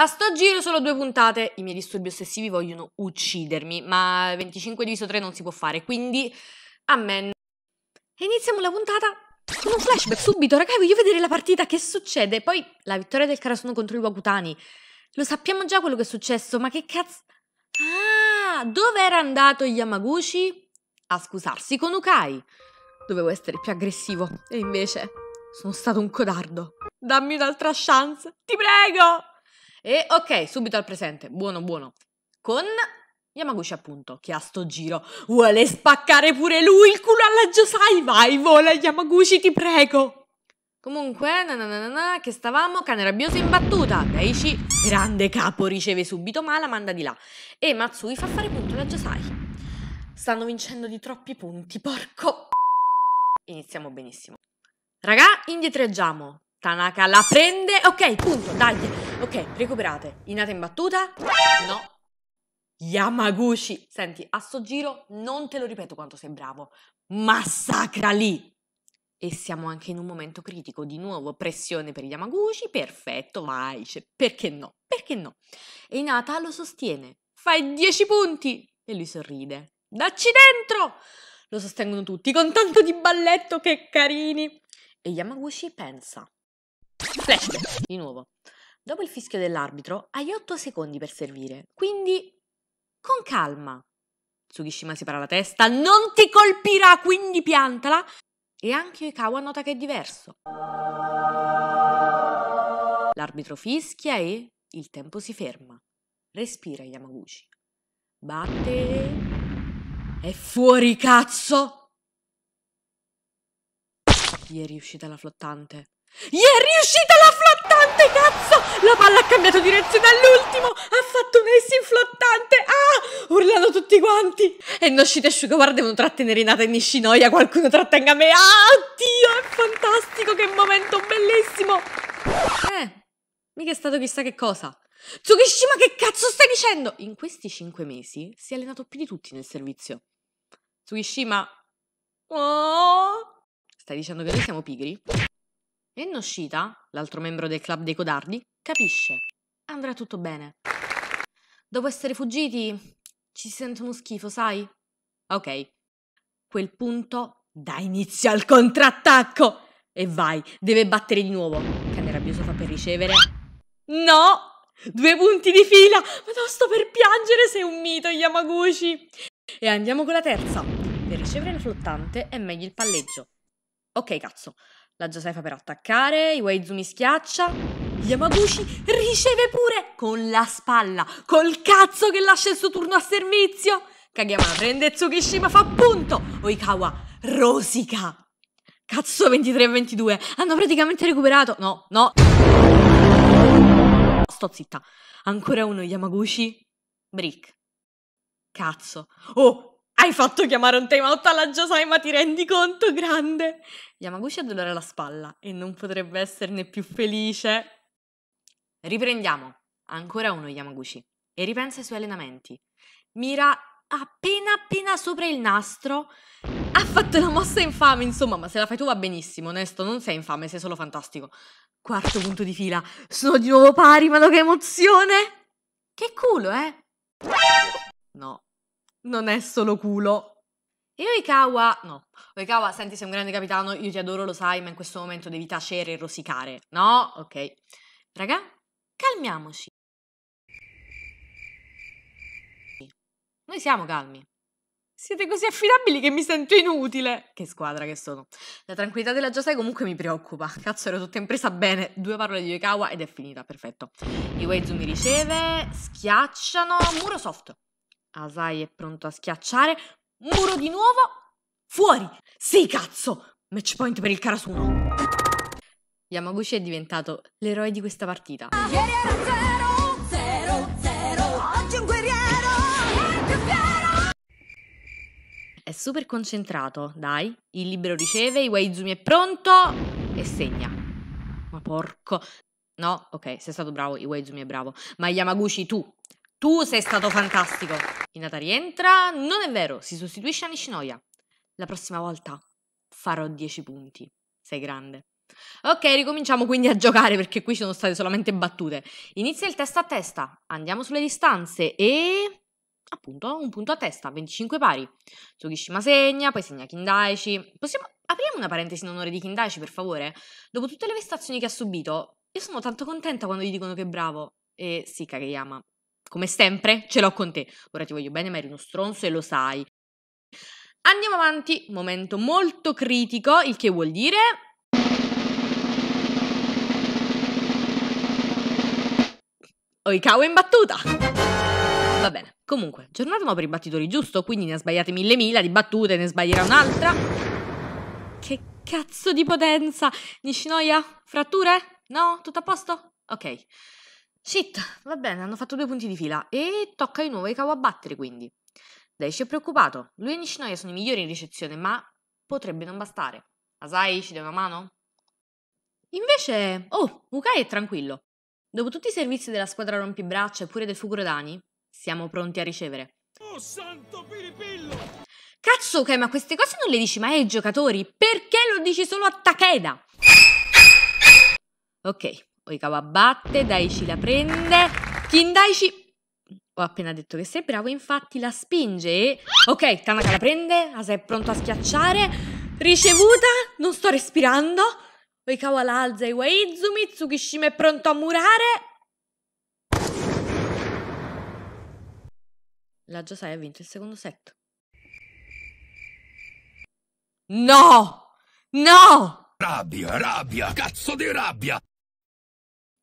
A sto giro solo due puntate, i miei disturbi ossessivi vogliono uccidermi, ma 25 diviso 3 non si può fare, quindi amen. iniziamo la puntata con un flashback subito, raga, voglio vedere la partita, che succede? Poi la vittoria del Karasuno contro i Wakutani. Lo sappiamo già quello che è successo, ma che cazzo... Ah, dove era andato Yamaguchi? A scusarsi con Ukai. Dovevo essere più aggressivo, e invece sono stato un codardo. Dammi un'altra chance, ti prego! E ok, subito al presente, buono buono, con Yamaguchi appunto, che a sto giro vuole spaccare pure lui il culo alla Josai, vai vola Yamaguchi ti prego! Comunque, na, na, na, na che stavamo, cane rabbioso in battuta. Daichi, grande capo, riceve subito ma la manda di là. E Matsui fa fare punto alla Josai. Stanno vincendo di troppi punti, porco. Iniziamo benissimo. Raga, indietreggiamo. Tanaka la prende. Ok, punto, dai. Ok, recuperate. Inata in battuta? No. Yamaguchi. Senti, a sto giro non te lo ripeto quanto sei bravo. Massacra lì! E siamo anche in un momento critico, di nuovo pressione per Yamaguchi, perfetto, vai, cioè, perché no? Perché no? E Inata lo sostiene, fai 10 punti! E lui sorride, dacci dentro! Lo sostengono tutti, con tanto di balletto, che carini! E Yamaguchi pensa, flashback, di nuovo. Dopo il fischio dell'arbitro hai 8 secondi per servire, quindi con calma. Tsugishima si para la testa, non ti colpirà, quindi piantala. E anche Oikawa nota che è diverso. L'arbitro fischia e il tempo si ferma. Respira Yamaguchi. Batte... È fuori cazzo! Gli è riuscita la flottante. Gli è riuscita la flottante! flottante, cazzo! La palla ha cambiato direzione all'ultimo! Ha fatto un acing flottante! Ah! Urlano tutti quanti! E Noshita e Shugawara devono trattenere Inata e Nishinoya, qualcuno trattenga me! Ah, Dio, è fantastico! Che momento bellissimo! Eh, mica è stato chissà che cosa. Tsukishima, che cazzo stai dicendo? In questi cinque mesi si è allenato più di tutti nel servizio. Tsukishima... Oh! Stai dicendo che noi siamo pigri? E in uscita, l'altro membro del club dei codardi, capisce. Andrà tutto bene. Dopo essere fuggiti, ci si sente uno schifo, sai? Ok. Quel punto dà inizio al contrattacco! E vai, deve battere di nuovo. Che rabbioso fa per ricevere. No! Due punti di fila! Ma non sto per piangere, sei un mito, Yamaguchi! E andiamo con la terza. Per ricevere il flottante è meglio il palleggio. Ok, cazzo. La Josaifa per attaccare, Iwaizumi schiaccia. Yamaguchi riceve pure con la spalla, col cazzo che lascia il suo turno a servizio. Kageyama prende Tsukishima, fa punto. Oikawa rosica. Cazzo 23-22, hanno praticamente recuperato. No, no. Sto zitta. Ancora uno Yamaguchi. Brick. Cazzo. Oh, hai fatto chiamare un timeout alla Josai, ma ti rendi conto, grande? Yamaguchi ha dolore alla spalla e non potrebbe esserne più felice. Riprendiamo. Ancora uno Yamaguchi. E ripensa ai suoi allenamenti. Mira appena appena sopra il nastro. Ha fatto una mossa infame, insomma, ma se la fai tu va benissimo, onesto, non sei infame, sei solo fantastico. Quarto punto di fila. Sono di nuovo pari, ma che emozione! Che culo, eh? No, non è solo culo. E Oikawa, no, Oikawa, senti, sei un grande capitano, io ti adoro, lo sai, ma in questo momento devi tacere e rosicare. No? Ok. Raga, calmiamoci. Noi siamo calmi. Siete così affidabili che mi sento inutile. Che squadra che sono. La tranquillità della Josai comunque mi preoccupa. Cazzo, ero tutta impresa bene. Due parole di Oikawa ed è finita, perfetto. Iweizu mi riceve, schiacciano, muro soft. Asai è pronto a schiacciare. Muro di nuovo. Fuori! Sì, cazzo! Match point per il Karasuno. Yamaguchi è diventato l'eroe di questa partita. Ieri era zero, zero, zero. Oggi un guerriero. È super concentrato, dai. Il libero riceve, Iwaizumi è pronto e segna. Ma porco. No, ok, sei stato bravo, Iwaizumi è bravo. Ma Yamaguchi tu tu sei stato fantastico. Hinata rientra. Non è vero, si sostituisce a Nishinoya. La prossima volta farò 10 punti. Sei grande. Ok, ricominciamo quindi a giocare perché qui sono state solamente battute. Inizia il testa a testa. Andiamo sulle distanze e appunto un punto a testa, 25 pari. Tsukishima segna, poi segna Kindaichi. Possiamo apriamo una parentesi in onore di Kindaichi, per favore? Dopo tutte le vestazioni che ha subito, io sono tanto contenta quando gli dicono che è bravo. E sì, Kageyama, come sempre, ce l'ho con te. Ora ti voglio bene, ma eri uno stronzo e lo sai. Andiamo avanti, momento molto critico, il che vuol dire Oikawa in battuta. Va bene. Comunque, giornata per i battitori, giusto? Quindi ne ha sbagliate mille mila di battute, ne sbaglierà un'altra. Che cazzo di potenza! Nishinoya, fratture? No? Tutto a posto? Ok. Shit, va bene, hanno fatto due punti di fila e tocca di nuovo ai a battere quindi. Daichi è preoccupato, lui e Nishinoya sono i migliori in ricezione, ma potrebbe non bastare. Asai ci dà una mano? Invece, oh, Ukai è tranquillo. Dopo tutti i servizi della squadra rompibraccia e pure del Fukurodani, siamo pronti a ricevere. Oh santo piripillo! Cazzo Ukai, ma queste cose non le dici mai ai giocatori? Perché lo dici solo a Takeda? Ok, Oikawa batte, Daichi la prende. Kindaichi... Ho appena detto che sei bravo, infatti la spinge e... Ok, Tanaka la prende, Asa è pronto a schiacciare. Ricevuta, non sto respirando. Oikawa la alza e Waizumi, Tsukishima è pronto a murare. La Josai ha vinto il secondo set. No! No! Rabbia, rabbia, cazzo di rabbia!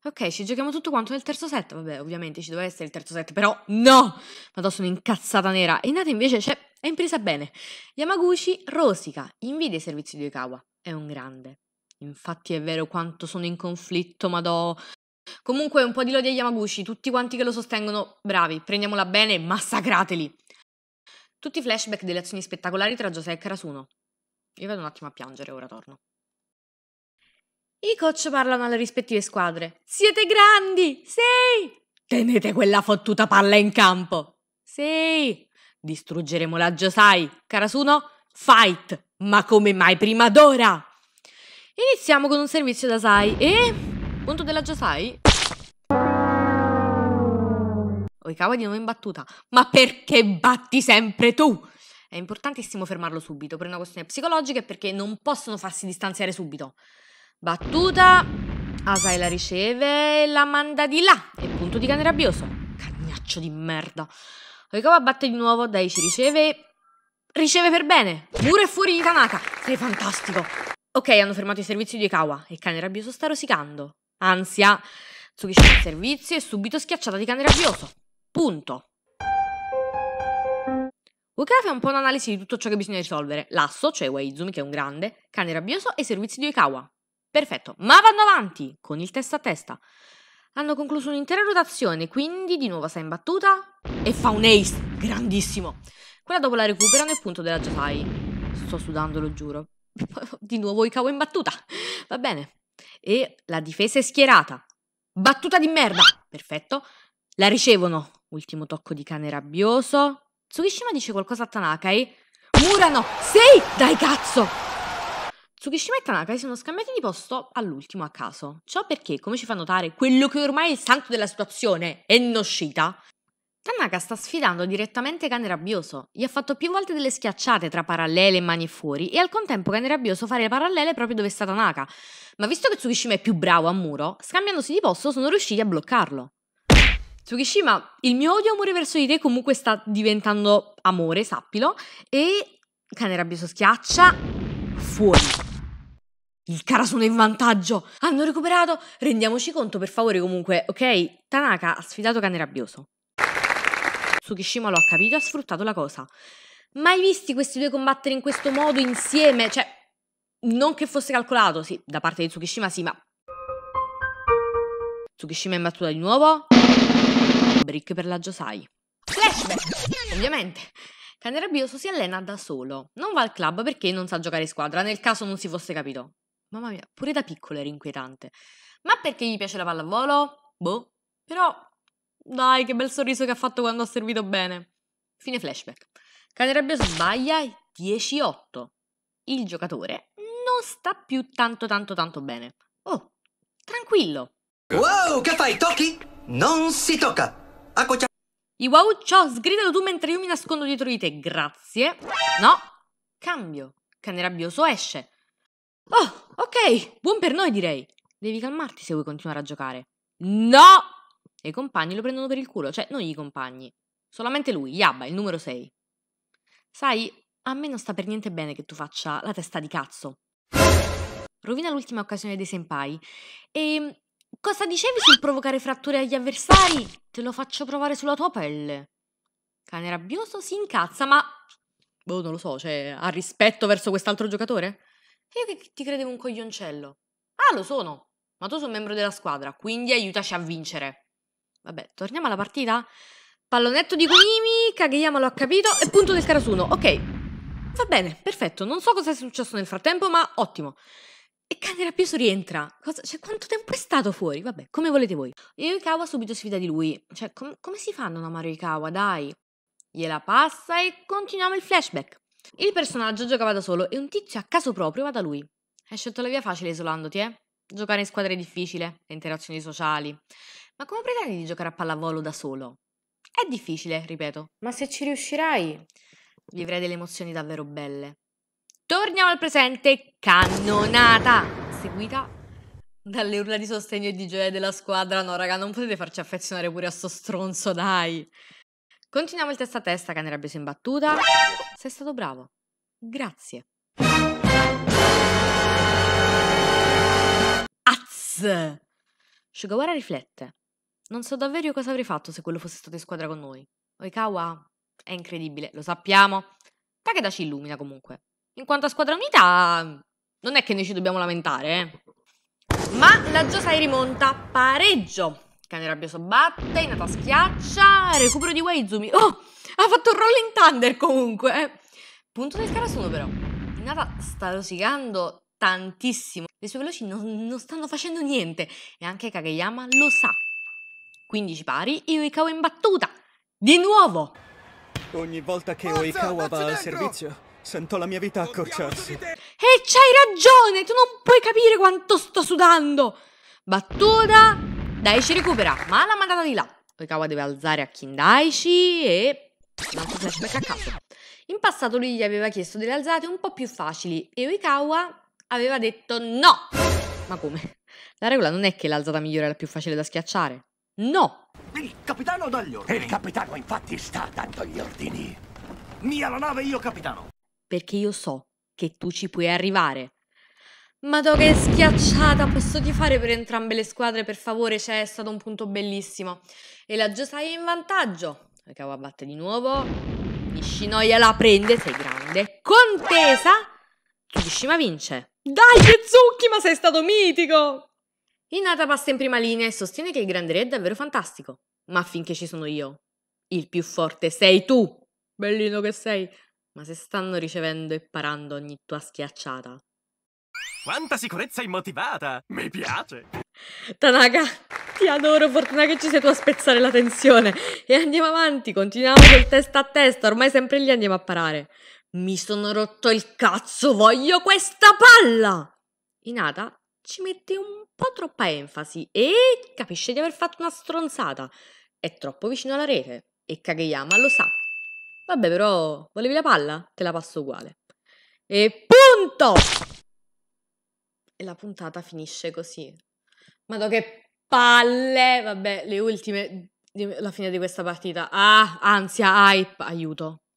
Ok, ci giochiamo tutto quanto nel terzo set. Vabbè, ovviamente ci doveva essere il terzo set, però no! Madonna, sono incazzata nera. E Nate invece c'è, cioè, è impresa bene. Yamaguchi rosica, invidia i servizi di Oikawa. È un grande. Infatti è vero quanto sono in conflitto, madò. Comunque un po' di lodi a Yamaguchi, tutti quanti che lo sostengono, bravi, prendiamola bene e massacrateli. Tutti i flashback delle azioni spettacolari tra Giuseppe e Karasuno. Io vado un attimo a piangere, ora torno. I coach parlano alle rispettive squadre. Siete grandi! Sì! Tenete quella fottuta palla in campo! Sì! Distruggeremo la Josai. Carasuno, fight! Ma come mai prima d'ora? Iniziamo con un servizio da Sai e... Punto della Josai? Oikawa di nuovo in battuta. Ma perché batti sempre tu? È importantissimo fermarlo subito per una questione psicologica e perché non possono farsi distanziare subito. Battuta. Asai la riceve e la manda di là. E punto di cane rabbioso. Cagnaccio di merda. Oikawa batte di nuovo, dai ci riceve riceve per bene. Pure fuori di Tanaka. Sei fantastico. Ok, hanno fermato i servizi di Oikawa e il cane rabbioso sta rosicando. Ansia. Tsukishima il servizio e subito schiacciata di cane rabbioso. Punto. Oikawa fa un po' un'analisi di tutto ciò che bisogna risolvere. L'asso, cioè Waizumi, che è un grande, cane rabbioso e servizi di Oikawa. Perfetto, ma vanno avanti con il testa a testa. Hanno concluso un'intera rotazione, quindi di nuovo sta in battuta e fa un ace, grandissimo. Quella dopo la recuperano e punto della Josai. Sto sudando, lo giuro. Di nuovo Ikawa in battuta. Va bene. E la difesa è schierata. Battuta di merda. Perfetto. La ricevono. Ultimo tocco di cane rabbioso. Tsukishima dice qualcosa a Tanaka e... Murano! Sei! Dai cazzo! Tsukishima e Tanaka si sono scambiati di posto all'ultimo a caso. Ciò perché, come ci fa notare quello che ormai è il santo della situazione, è in uscita, Tanaka sta sfidando direttamente Cane Rabbioso. Gli ha fatto più volte delle schiacciate tra parallele e mani fuori, e al contempo Cane Rabbioso fa le parallele proprio dove sta Tanaka. Ma visto che Tsukishima è più bravo a muro, scambiandosi di posto sono riusciti a bloccarlo. Tsukishima, il mio odio amore verso di te comunque sta diventando amore, sappilo, e Cane Rabbioso schiaccia fuori. Il Cara sono in vantaggio. Hanno recuperato. Rendiamoci conto, per favore, comunque. Ok, Tanaka ha sfidato Cane Rabbioso. Tsukishima lo ha capito e ha sfruttato la cosa. Mai visti questi due combattere in questo modo insieme? Cioè, non che fosse calcolato, sì, da parte di Tsukishima sì, ma... Tsukishima è imbattuta di nuovo. Brick per la Josai. Flashback! Ovviamente. Cane rabbioso si allena da solo. Non va al club perché non sa giocare in squadra, nel caso non si fosse capito. Mamma mia, pure da piccolo era inquietante. Ma perché gli piace la pallavolo? Boh. Però, dai, che bel sorriso che ha fatto quando ha servito bene. Fine flashback. Canerebbio sbaglia 10-8. Il giocatore non sta più tanto tanto tanto bene. Oh, tranquillo. Wow, che fai, tocchi? Non si tocca. I wow ciao, sgridalo tu mentre io mi nascondo dietro di te, grazie. No, cambio. Cane rabbioso esce. Oh, ok, buon per noi direi. Devi calmarti se vuoi continuare a giocare. No! E i compagni lo prendono per il culo, cioè non i compagni. Solamente lui, Yabba, il numero 6. Sai, a me non sta per niente bene che tu faccia la testa di cazzo. Rovina l'ultima occasione dei senpai. E ehm, cosa dicevi sul provocare fratture agli avversari? Te lo faccio provare sulla tua pelle. Cane rabbioso si incazza, ma... Boh, non lo so, cioè, ha rispetto verso quest'altro giocatore? E io che ti credevo un coglioncello. Ah, lo sono. Ma tu sei un membro della squadra, quindi aiutaci a vincere. Vabbè, torniamo alla partita. Pallonetto di Konimi, Kageyama lo ha capito e punto del Karasuno. Ok. Va bene, perfetto. Non so cosa è successo nel frattempo, ma ottimo. E cane rabbioso rientra. Cosa? Cioè, quanto tempo è stato fuori? Vabbè, come volete voi. Yoikawa subito sfida di lui. Cioè, com come si fa a non amare Yoikawa, dai? Gliela passa e continuiamo il flashback. Il personaggio giocava da solo e un tizio a caso proprio va da lui. Hai scelto la via facile isolandoti, eh? Giocare in squadre è difficile, le interazioni sociali. Ma come pretendi di giocare a pallavolo da solo? È difficile, ripeto. Ma se ci riuscirai... vivrai delle emozioni davvero belle. Torniamo al presente. Cannonata! Seguita dalle urla di sostegno e di gioia della squadra. No, raga, non potete farci affezionare pure a sto stronzo, dai. Continuiamo il testa a testa, Canerabio in battuta. Sei stato bravo. Grazie. Az! Shugawara riflette. Non so davvero io cosa avrei fatto se quello fosse stato in squadra con noi. Oikawa è incredibile, lo sappiamo. Takeda ci illumina comunque. In quanto a squadra unita, non è che noi ci dobbiamo lamentare, eh. Ma la Josai rimonta pareggio Cane rabbioso batte, Inata schiaccia, recupero di Waizumi. Oh, ha fatto un Rolling Thunder comunque. Eh. Punto del Karasuno però. Inata sta rosicando tantissimo. Le sue veloci non, non, stanno facendo niente e anche Kageyama lo sa. 15 pari, Iwikawa in battuta. Di nuovo! Ogni volta che Oikawa va al servizio, sento la mia vita accorciarsi. E c'hai ragione! Tu non puoi capire quanto sto sudando! Battuta, Daichi recupera, ma l'ha mandata di là. Oikawa deve alzare a Kindaishi e... Non Lancio flashback a caso. In passato lui gli aveva chiesto delle alzate un po' più facili e Oikawa aveva detto no! Ma come? La regola non è che l'alzata migliore è la più facile da schiacciare. No! Il capitano dà gli ordini. il capitano infatti sta dando gli ordini. Mia la nave, io capitano. Perché io so che tu ci puoi arrivare. Madò che schiacciata, posso ti fare per entrambe le squadre per favore, cioè stato un punto bellissimo. E la Giosai è in vantaggio, Akawa batte di nuovo, Nishinoya la prende, sei grande, contesa, Tsukishima vince. Dai Tetsuki, ma sei stato mitico! Inata passa in prima linea e sostiene che il grande re è davvero fantastico, ma finché ci sono io, il più forte sei tu, bellino che sei, ma se stanno ricevendo e parando ogni tua schiacciata, quanta sicurezza immotivata! Mi piace! Tanaka, ti adoro, fortuna che ci sei tu a spezzare la tensione. E andiamo avanti, continuiamo col testa a testa, ormai sempre lì andiamo a parare. Mi sono rotto il cazzo, voglio questa palla! Inata ci mette un po' troppa enfasi e capisce di aver fatto una stronzata. È troppo vicino alla rete e Kageyama lo sa. Vabbè però, volevi la palla? Te la passo uguale. E punto! E la puntata finisce così. Ma che palle! Vabbè, le ultime, la fine di questa partita. Ah, ansia, hype, aiuto.